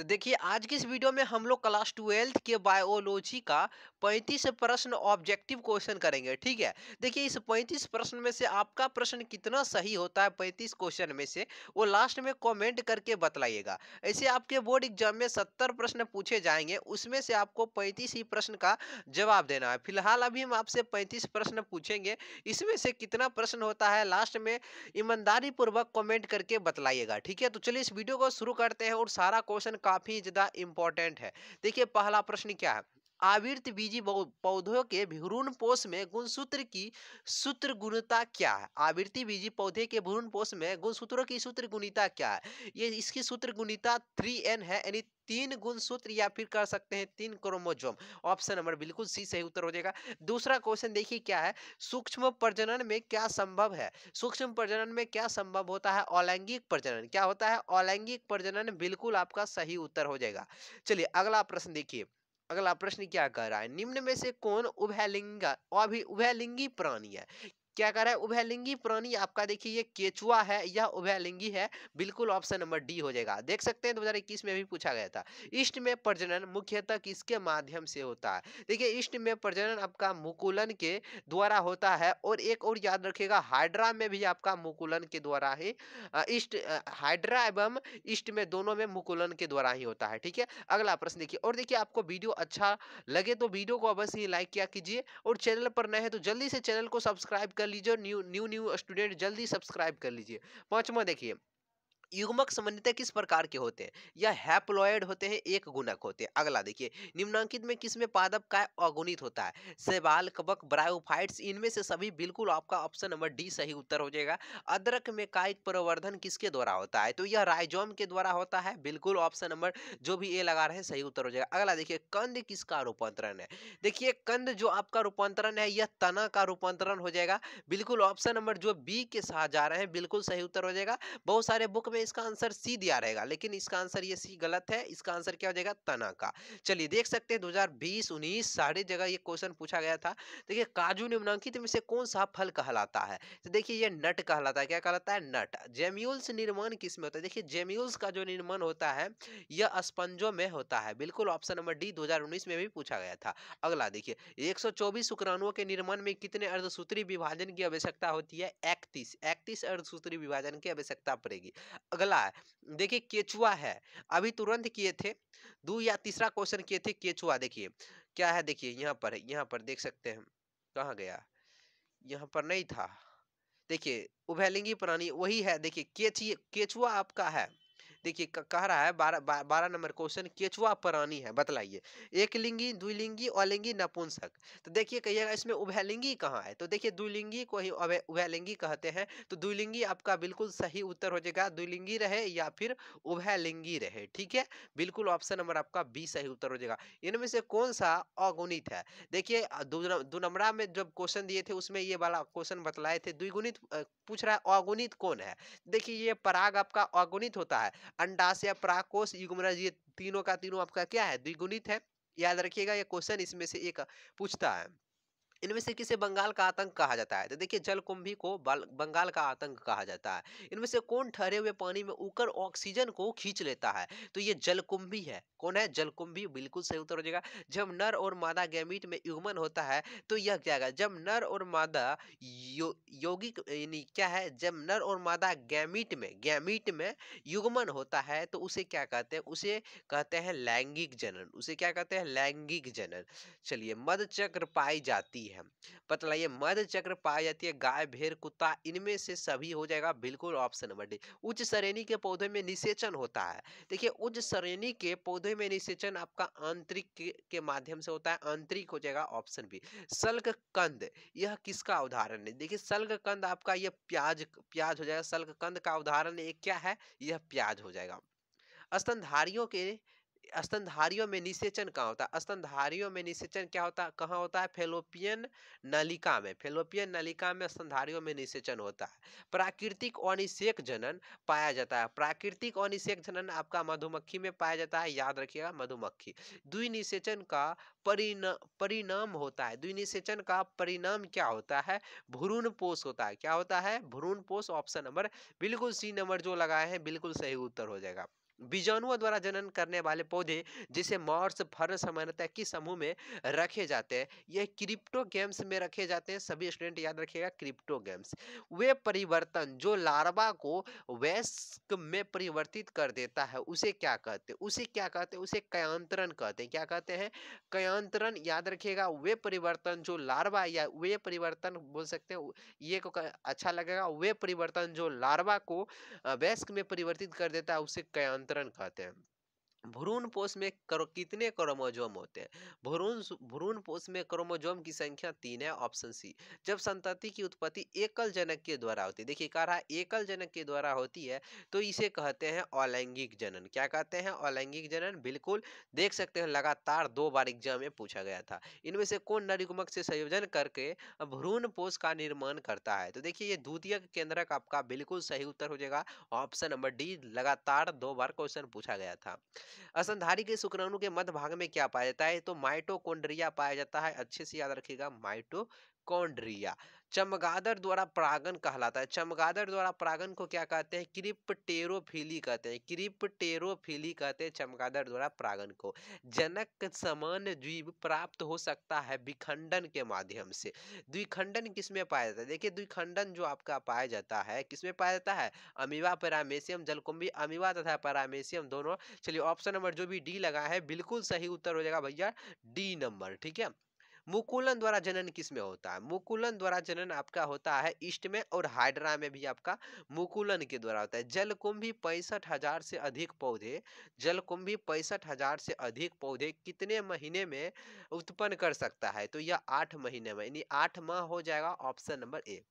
तो देखिए आज की इस वीडियो में हम लोग क्लास ट्वेल्थ के बायोलॉजी का पैंतीस प्रश्न ऑब्जेक्टिव क्वेश्चन करेंगे ठीक है देखिए इस पैंतीस प्रश्न में से आपका प्रश्न कितना सही होता है पैंतीस क्वेश्चन में से वो लास्ट में कमेंट करके बतलाइएगा ऐसे आपके बोर्ड एग्जाम में सत्तर प्रश्न पूछे जाएंगे उसमें से आपको पैंतीस ही प्रश्न का जवाब देना है फिलहाल अभी हम आपसे पैंतीस प्रश्न पूछेंगे इसमें से कितना प्रश्न होता है लास्ट में ईमानदारी पूर्वक कॉमेंट करके बतलाइएगा ठीक है तो चलिए इस वीडियो को शुरू करते हैं और सारा क्वेश्चन काफ़ी ज़्यादा इंपॉर्टेंट है देखिए पहला प्रश्न क्या है आवृत बीजी पौधों के भ्रूण पोष में गुणसूत्र की सूत्र गुणता क्या है आवृत्ति बीजी पौधे के भ्रूण पोष में गुणसूत्रों की सूत्र गुणिता क्या है ये इसकी सूत्र गुणिता थ्री एन है यानी तीन गुणसूत्र या फिर कर सकते हैं तीन क्रोमोजोम ऑप्शन नंबर बिल्कुल सी सही उत्तर हो जाएगा दूसरा क्वेश्चन देखिए क्या है सूक्ष्म प्रजनन में क्या संभव है सूक्ष्म प्रजनन में क्या संभव होता है अलैंगिक प्रजनन क्या होता है अलैंगिक प्रजनन बिल्कुल आपका सही उत्तर हो जाएगा चलिए अगला प्रश्न देखिए अगला प्रश्न क्या कह रहा है निम्न में से कौन उभयलिंग अभी उभयलिंगी प्राणी है क्या कर रहा है उभयलिंगी प्राणी आपका देखिए ये केचुआ है यह उभयलिंगी है बिल्कुल ऑप्शन नंबर डी हो जाएगा देख सकते हैं दो में भी पूछा गया था ईस्ट में प्रजनन मुख्यतः किसके माध्यम से होता है देखिए ईस्ट में प्रजनन आपका मुकुलन के द्वारा होता है और एक और याद रखेगा हाइड्रा में भी आपका मुकुलन के द्वारा ही ईस्ट हाइड्रा एवं ईस्ट में दोनों में मुकुलन के द्वारा ही होता है ठीक है अगला प्रश्न देखिए और देखिए आपको वीडियो अच्छा लगे तो वीडियो को अवश्य ही लाइक किया कीजिए और चैनल पर नए हैं तो जल्दी से चैनल को सब्सक्राइब कर लीजिए न्यू न्यू न्यू स्टूडेंट जल्दी सब्सक्राइब कर लीजिए पाँचवा देखिए युग्मक समन्वित किस प्रकार के होते हैं यह हैप्लॉयड होते हैं एक गुणक होते हैं अगला देखिए निम्नांकित में किस में पादप का अगुणित होता है सेवाल कबक ब्रायोफाइट्स इनमें से सभी बिल्कुल आपका ऑप्शन नंबर डी सही उत्तर हो जाएगा अदरक में कायिक प्रवर्धन किसके द्वारा होता है तो यह राइजोम के द्वारा होता है बिल्कुल ऑप्शन नंबर जो भी ए लगा रहे हैं सही उत्तर हो जाएगा अगला देखिए कंद किसका रूपांतरण है देखिए कंद जो आपका रूपांतरण है यह तना का रूपांतरण हो जाएगा बिल्कुल ऑप्शन नंबर जो बी के साथ जा रहे हैं बिल्कुल सही उत्तर हो जाएगा बहुत सारे बुक में में इसका आंसर सी दिया रहेगा लेकिन इसका आंसर ये सी गलत है इसका आंसर क्या हो जाएगा तना का चलिए देख सकते हैं दो हजार बीस उन्नीस सारे जगह ये क्वेश्चन पूछा गया था देखिए काजू निम्नांकित में से कौन सा फल कहलाता है तो देखिए ये नट कहलाता है क्या कहलाता है नट जेम्यूल्स निर्माण किस में होता है देखिए जेम्यूल्स का जो निर्माण होता है यह स्पंजों में होता है बिल्कुल ऑप्शन नंबर डी 2019 में भी पूछा गया था अगला देखिए 124 शुक्राणुओं के निर्माण में कितने अर्धसूत्री विभाजन की आवश्यकता होती है इकतीस इकतीस अर्धसूत्री विभाजन की आवश्यकता पड़ेगी अगला देखिए केचुआ है अभी तुरंत किए थे दो या तीसरा क्वेश्चन किए थे केचुआ देखिए क्या है देखिए यहाँ पर यहाँ पर देख सकते हैं कहाँ गया यहाँ पर नहीं था देखिए उभयलिंगी प्राणी वही है देखिए केचुआ आपका है देखिए कह रहा है बारह बारह नंबर क्वेश्चन केचुआ प्राणी है बतलाइए एक लिंगी द्विलिंगी अलिंगी नपुंसक तो देखिए कहिएगा इसमें उभयलिंगी कहाँ है तो देखिए द्विलिंगी को ही उभयलिंगी कहते हैं तो द्विलिंगी आपका बिल्कुल सही उत्तर हो जाएगा द्विलिंगी रहे या फिर उभयलिंगी रहे ठीक है बिल्कुल ऑप्शन नंबर आपका बी सही उत्तर हो जाएगा इनमें से कौन सा अगुणित है देखिए दो नंबरा में जब क्वेश्चन दिए थे उसमें ये वाला क्वेश्चन बतलाए थे द्विगुणित पूछ रहा है अगुणित कौन है देखिए ये पराग आपका अगुणित होता है अंडाश या प्राकोश युगमराज ये तीनों का तीनों आपका क्या है द्विगुणित है याद रखिएगा ये क्वेश्चन इसमें से एक पूछता है इनमें से किसे बंगाल का आतंक कहा जाता है तो देखिए जलकुंभी को बंगाल का आतंक कहा जाता है इनमें से कौन ठहरे हुए पानी में उकर ऑक्सीजन को खींच लेता है तो ये जलकुंभी है कौन है जलकुंभी बिल्कुल सही उत्तर हो जाएगा जब नर और मादा गैमिट में युग्मन होता है तो यह क्या है जब नर और मादा यो, यौगिक यानी क्या है जब नर और मादा गैमिट में गैमिट में युग्मन होता है तो उसे क्या कहते हैं उसे कहते हैं लैंगिक जनन उसे क्या कहते हैं लैंगिक जनन चलिए मद चक्र पाई जाती है बतलाइए मध्य चक्र पाई जाती है गाय भेड़ कुत्ता इनमें से सभी हो जाएगा बिल्कुल ऑप्शन नंबर डी उच्च श्रेणी के पौधे में निषेचन होता है देखिए उच्च श्रेणी के पौधे में निषेचन आपका आंतरिक के माध्यम से होता है आंतरिक हो जाएगा ऑप्शन बी सल्क कंद यह किसका उदाहरण है देखिए सल्क कंद आपका यह प्याज प्याज हो जाएगा सल्क कंद का उदाहरण क्या है यह प्याज हो जाएगा स्तनधारियों के स्तनधारियों में निषेचन कहाँ होता है स्तनधारियों में निषेचन क्या होता है कहाँ होता है फेलोपियन नलिका में फेलोपियन नलिका में स्तनधारियों में निषेचन होता है प्राकृतिक अनिषेक जनन पाया जाता है प्राकृतिक अनिषेक जनन आपका मधुमक्खी में पाया जाता है याद रखिएगा मधुमक्खी द्वि निषेचन का परिणाम परिणाम होता है द्वि निषेचन का परिणाम क्या होता है भ्रूण पोष होता है क्या होता है भ्रूण पोष ऑप्शन नंबर बिल्कुल सी नंबर जो लगाए हैं बिल्कुल सही उत्तर हो जाएगा बीजाणुओं द्वारा जनन करने वाले पौधे जिसे मॉर्स फर्न सामान्यता की समूह में रखे जाते हैं यह क्रिप्टो गेम्स में रखे जाते हैं सभी स्टूडेंट याद रखिएगा क्रिप्टो गेम्स वे परिवर्तन जो लार्वा को वैस्क में परिवर्तित कर देता है उसे क्या कहते हैं उसे क्या कहते हैं उसे कयांतरण कहते हैं क्या कहते हैं कयांतरण याद रखिएगा वे परिवर्तन जो लार्वा या वे परिवर्तन बोल सकते हैं ये को अच्छा लगेगा वे परिवर्तन जो लार्वा को वैस्क में परिवर्तित कर देता है उसे कयांतरण तरन खाते हैं भ्रूण पोष में करो, कितने क्रोमोजोम होते हैं भ्रूण भ्रूण पोष में क्रोमोजोम की संख्या तीन है ऑप्शन सी जब संतति की उत्पत्ति एकल जनक के द्वारा होती है देखिए कह रहा एकल जनक के द्वारा होती है तो इसे कहते हैं अलैंगिक जनन क्या कहते हैं अलैंगिक जनन बिल्कुल देख सकते हैं लगातार दो बार एग्जाम में पूछा गया था इनमें से कौन नरिगुमक से संयोजन करके भ्रूण पोष का निर्माण करता है तो देखिए ये द्वितीय केंद्रक आपका बिल्कुल सही उत्तर हो जाएगा ऑप्शन नंबर डी लगातार दो बार क्वेश्चन पूछा गया था असंधारी के शुक्राणु के मध्य भाग में क्या पाया जाता है तो माइटोकॉन्ड्रिया पाया जाता है अच्छे से याद रखिएगा माइटो कॉन्ड्रिया चमगादर द्वारा परागन कहलाता है चमगादर द्वारा परागन को क्या कहते हैं क्रिप्टेरोफिली कहते हैं क्रिप्टेरोफिली कहते हैं चमगादर द्वारा परागन को जनक समान जीव प्राप्त हो सकता है विखंडन के माध्यम से द्विखंडन किसमें पाया जाता है देखिए द्विखंडन जो आपका पाया जाता है किसमें पाया जाता है अमीवा पैरामेशियम जलकुंभी अमीवा तथा पैरामेशियम दोनों चलिए ऑप्शन नंबर जो भी डी लगा है बिल्कुल सही उत्तर हो जाएगा भैया डी नंबर ठीक है मुकुलन द्वारा जनन किस में होता है मुकुलन द्वारा जनन आपका होता है ईस्ट में और हाइड्रा में भी आपका मुकुलन के द्वारा होता है जलकुंभी पैंसठ हजार से अधिक पौधे जलकुंभी पैंसठ हजार से अधिक पौधे कितने महीने में उत्पन्न कर सकता है तो यह आठ महीने में यानी आठ माह हो जाएगा ऑप्शन नंबर ए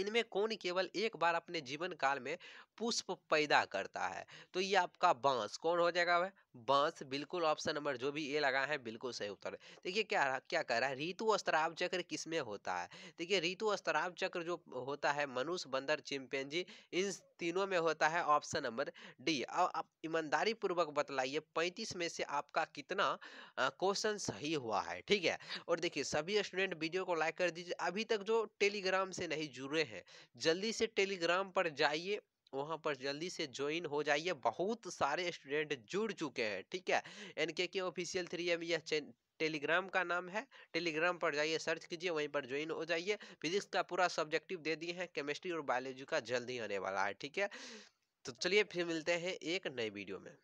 इनमें कौन केवल एक बार अपने जीवन काल में पुष्प पैदा करता है तो ये आपका बांस कौन हो जाएगा वह बांस बिल्कुल ऑप्शन नंबर जो भी ये लगा है बिल्कुल सही उत्तर देखिए क्या क्या कह रहा है ऋतु अस्त्राव चक्र किस में होता है देखिए ऋतु अस्त्राव चक्र जो होता है मनुष्य बंदर चिंपेंजी इन तीनों में होता है ऑप्शन नंबर डी और आप ईमानदारी पूर्वक बतलाइए पैंतीस में से आपका कितना क्वेश्चन सही हुआ है ठीक है और देखिए सभी स्टूडेंट वीडियो को लाइक कर दीजिए अभी तक जो टेलीग्राम से नहीं जुड़े हैं जल्दी से टेलीग्राम पर जाइए वहाँ पर जल्दी से ज्वाइन हो जाइए बहुत सारे स्टूडेंट जुड़ चुके हैं ठीक है N K K official three M यह टेलीग्राम का नाम है टेलीग्राम पर जाइए सर्च कीजिए वहीं पर ज्वाइन हो जाइए फिजिक्स का पूरा सब्जेक्टिव दे दिए हैं केमिस्ट्री और बायोलॉजी का जल्दी आने वाला है ठीक है तो चलिए फिर मिलते हैं एक नए वीडियो में